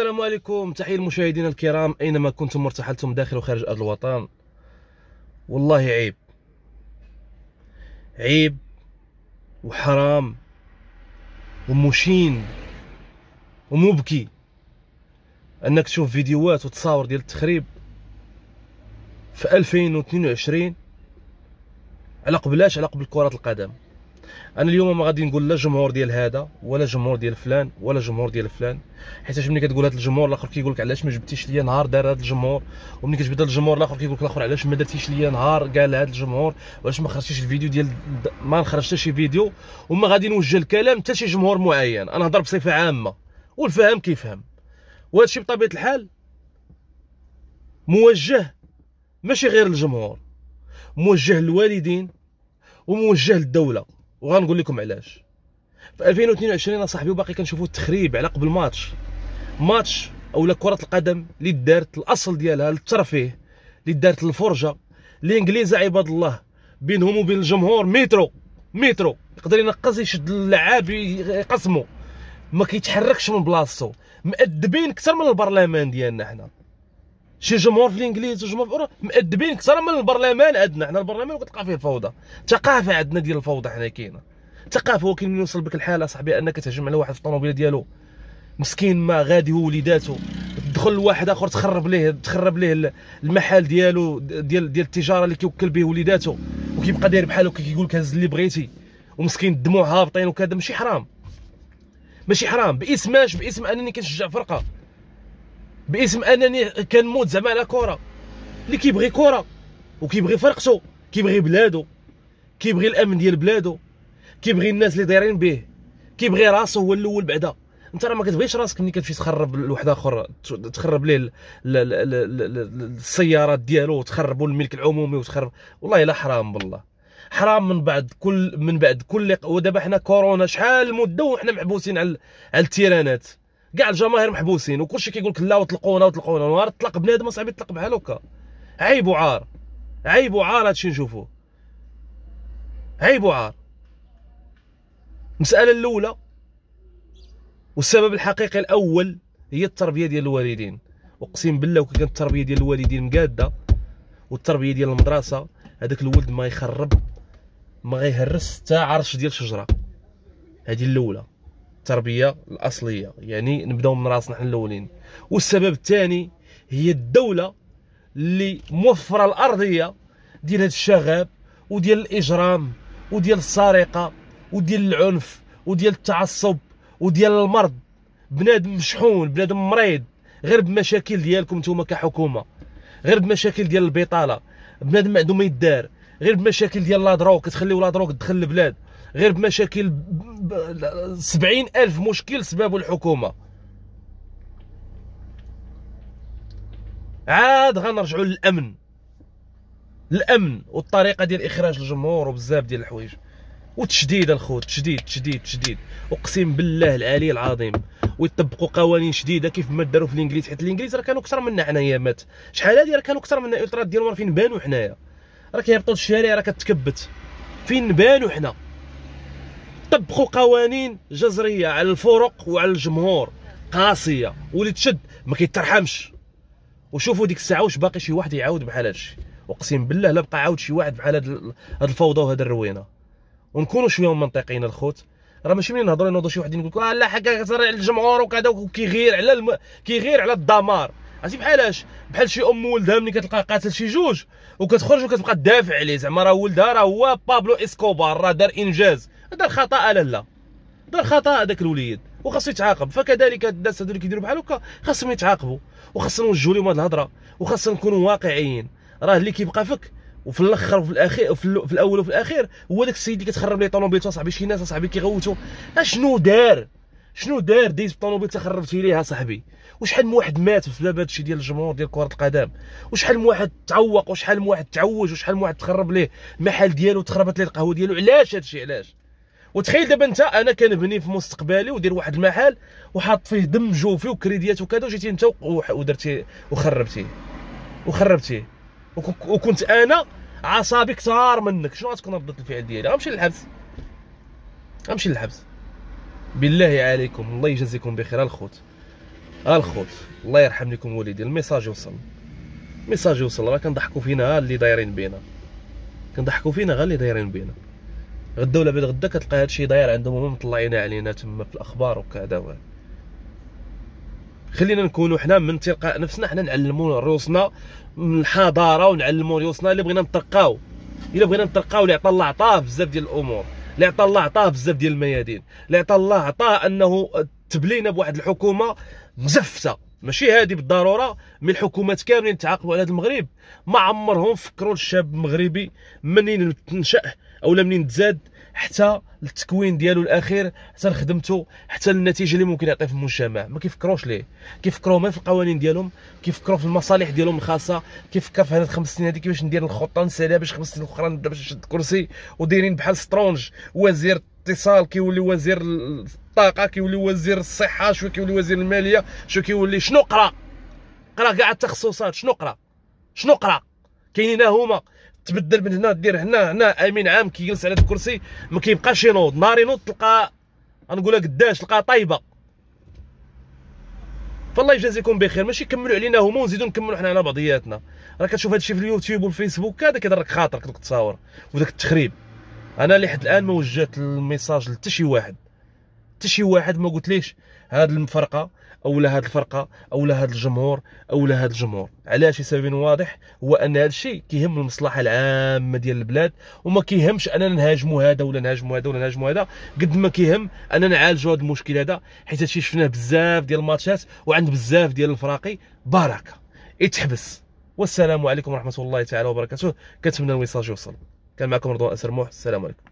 السلام عليكم تحيه المشاهدين الكرام اينما كنتم مرتحلتم داخل وخارج ارض الوطن والله عيب عيب وحرام ومشين ومبكي انك تشوف فيديوهات وتصاور ديال التخريب في 2022 على قبلاش على قبل كره القدم انا اليوم ما غادي نقول لا جمهور ديال هذا ولا جمهور ديال فلان ولا جمهور ديال فلان حيت ملي كتقول هذا الجمهور الاخر كيقول لك علاش ما جبتيش ليا نهار دار هذا الجمهور وملي كتجبد الجمهور الاخر كيقول لك الاخر علاش ما درتيش ليا نهار قال هذا الجمهور وعلاش ما خرجتيش الفيديو ديال ما نخرجت شي فيديو وما غادي نوجه الكلام حتى شي جمهور معين انا نهضر بصفه عامه والفهم كيفهم وهذا الشيء بطبيعه الحال موجه ماشي غير الجمهور موجه للوالدين وموجه للدوله وغنقول لكم علاش في 2022 انا صاحبي وباقي كنشوفوا التخريب على قبل ماتش ماتش اولا كره القدم اللي دارت الاصل ديالها للترفيه اللي دارت الفرجه الانجليز عباد الله بينهم وبين الجمهور مترو مترو يقدر ينقص يشد اللعاب يقسمو ما كيتحركش من بلاصتو مأدبين اكثر من البرلمان ديالنا حنا شي جمهور في الانجليز وجمهور في اوروبا مأدبين اكثر من البرلمان عندنا حنا البرلمان كتلقى فيه الفوضى ثقافه عندنا ديال الفوضى حنا كاينه ثقافه ولكن من يوصل بك الحاله صاحبي انك تهجم على واحد في الطوموبيله ديالو مسكين ما غادي هو وليداتو تدخل لواحد اخر تخرب ليه تخرب ليه المحل ديالو ديال ديال التجاره اللي كيوكل به وليداتو وكيبقى داير بحالو كيقول لك هز اللي بغيتي ومسكين الدموع هابطين وكذا ماشي حرام ماشي حرام باسم ماش باسم انني كنشجع فرقه باسم انني كنموت زعما على كره اللي كيبغي كره وكيبغي فرقته كيبغي بلادو كيبغي الامن ديال بلادو كيبغي الناس اللي دايرين به كيبغي راسو هو الاول بعدا انت راه ما كتبغيش راسك ملي كتمشي تخرب لواحد اخر تخرب ليه السيارات ديالو وتخربوا الملك العمومي وتخرب والله الا حرام بالله حرام من بعد كل من بعد كل ودابا حنا كورونا شحال المده وحنا محبوسين على على التيرانات كاع الجماهير محبوسين وكلشي كيقول لك لا وطلقونا وطلقونا نهار طلق بنادم اصاحبي طلق بحال هكا عيب وعار عيب وعار هادشي نشوفوه عيب وعار المساله الاولى والسبب الحقيقي الاول هي التربيه ديال الوالدين اقسم بالله وكي كانت التربيه ديال الوالدين مقاده والتربيه ديال المدرسه هذاك الولد ما يخرب ما غيهرس حتى عرش ديال شجره هذه الاولى التربيه الاصليه يعني نبداو من راسنا حنا الاولين والسبب الثاني هي الدوله اللي موفره الارضيه ديال هذا الشغب وديال الاجرام وديال السرقه وديال العنف وديال التعصب وديال المرض بنادم مشحون بنادم مريض غير بمشاكل ديالكم نتوما كحكومه غير بمشاكل ديال البطاله بنادم ما عنده ما يدار غير بمشاكل ديال لا دروك كتخليو لا دروك تدخل البلاد غير بمشاكل سبعين ألف مشكل سببه الحكومة عاد غنرجعوا للأمن الأمن والطريقة ديال إخراج الجمهور وبزاف ديال الحوايج وتشديد الخوت تشديد تشديد تشديد اقسم بالله العلي العظيم ويطبقوا قوانين شديده كيف ما داروا في الانجليز حيت الانجليز راه كانوا اكثر منا حنايا مات شحال هادي راه كانوا اكثر منا ديال ديالهم فين بانوا حنايا راه كيهبطوا الشارع راه كتكبت فين بانوا حنا طبقوا قوانين جذريه على الفرق وعلى الجمهور قاسيه واللي تشد ما كيترحمش وشوفوا ديك الساعه واش باقي شي واحد يعاود بحال هادشي اقسم بالله لا بقى عاود شي واحد بحال هاد الفوضى وهاد الروينه ونكونوا شويه منطقيين الخوت راه ماشي ملي نهضروا نوضوا شي واحد يقول لك آه، لا حكا كتهضر على الجمهور وكذا وكيغير على الم... كيغير على الدمار عرفتي بحالاش بحال شي ام ولدها ملي كتلقى قاتل شي جوج وكتخرج وكتبقى تدافع عليه زعما راه ولدها راه هو بابلو اسكوبار راه دار انجاز دار خطا لا لا دار خطا هذاك الوليد وخاصو يتعاقب فكذلك الناس هذو اللي كيديروا بحال هكا خاصهم يتعاقبوا وخاصنا نوجهوا لهم هذه الهضره وخاصنا نكونوا واقعيين راه اللي كيبقى فيك وفي الاخر وفي الاخير في الاول وفي الاخير هو داك السيد اللي كتخرب ليه طوموبيلته صاحبي شي ناس صاحبي كيغوتوا اشنو دار شنو دار ديز الطوموبيل تخربتي ليها صاحبي وشحال من واحد مات في باب هادشي ديال الجمهور ديال كره القدم وشحال من واحد تعوق وشحال من واحد تعوج وشحال من واحد تخرب ليه المحل ديالو تخربت ليه القهوه ديالو علاش هادشي علاش وتخيل دابا انت انا كنبني في مستقبلي ودير واحد المحل وحاط فيه دم جوفي وكريديات وكذا وجيتي انت ودرتي وخربتيه وخربتيه وكنت انا عصابي كثار منك شنو غتكون ردة الفعل ديالي غنمشي للحبس غنمشي للحبس بالله عليكم الله يجازيكم بخير الخوت الخوت الله يرحم لكم والدي الميساج وصل الميساج وصل راه كنضحكوا فينا اللي دايرين بينا كنضحكوا فينا غير اللي دايرين بينا غدا ولا بعد غدا كتلقى هادشي داير عندهم هما مطلعين علينا تما في الاخبار وكذا و خلينا نكونوا حنا من تلقاء نفسنا حنا نعلموا روسنا من الحضاره ونعلموا روسنا اللي بغينا نترقاو الا بغينا نترقاو اللي عطى الله عطاه بزاف ديال الامور اللي عطى الله عطاه بزاف ديال الميادين اللي عطى الله عطاه انه تبلينا بواحد الحكومه مزفته ماشي هذه بالضروره من الحكومات كاملين تعاقبوا على هذا المغرب ما عمرهم فكروا الشاب المغربي منين تنشا اولا منين تزاد حتى التكوين ديالو الاخير حتى لخدمته حتى النتيجه اللي ممكن يعطي في المجتمع ما كيفكروش ليه كيفكروا ما في القوانين ديالهم كيفكروا في المصالح ديالهم الخاصه كيفكر في هذه الخمس سنين هذه كيفاش ندير الخطه نسالها باش خمس سنين اخرى نبدا باش نشد الكرسي ودايرين بحال سترونج وزير الاتصال كيولي وزير الطاقه كيولي وزير الصحه شو كيولي وزير الماليه شو كيولي شنو قرا قرا كاع التخصصات شنو قرا شنو قرا كاينين هما تبدل من هنا دير هنا هنا امين عام كيجلس على الكرسي ما كيبقاش ينوض نهار ينوض تلقى غنقولها قداش تلقى طايبه فالله يجازيكم بخير ماشي كملوا علينا هما ونزيدوا نكملوا حنا على بعضياتنا راه كتشوف هادشي في اليوتيوب والفيسبوك هذا كيضرك خاطرك التصاور وداك التخريب انا لحد الان ما وجهت الميساج لتا شي واحد حتى شي واحد ما قلتليش هاد المفرقه اولا هاد الفرقه اولا هاد الجمهور اولا هاد الجمهور علاش لسبب واضح هو ان هاد الشيء كيهم المصلحه العامه ديال البلاد وما كيهمش اننا نهاجموا هذا ولا نهاجموا هذا ولا نهاجموا هذا قد ما كيهم اننا نعالجوا هاد المشكل هذا حيت هادشي شفناه بزاف ديال الماتشات وعند بزاف ديال الفراقي بركه يتحبس والسلام عليكم ورحمه الله تعالى وبركاته كنتمنى الميساج يوصل كان معكم رضوان سرموح السلام عليكم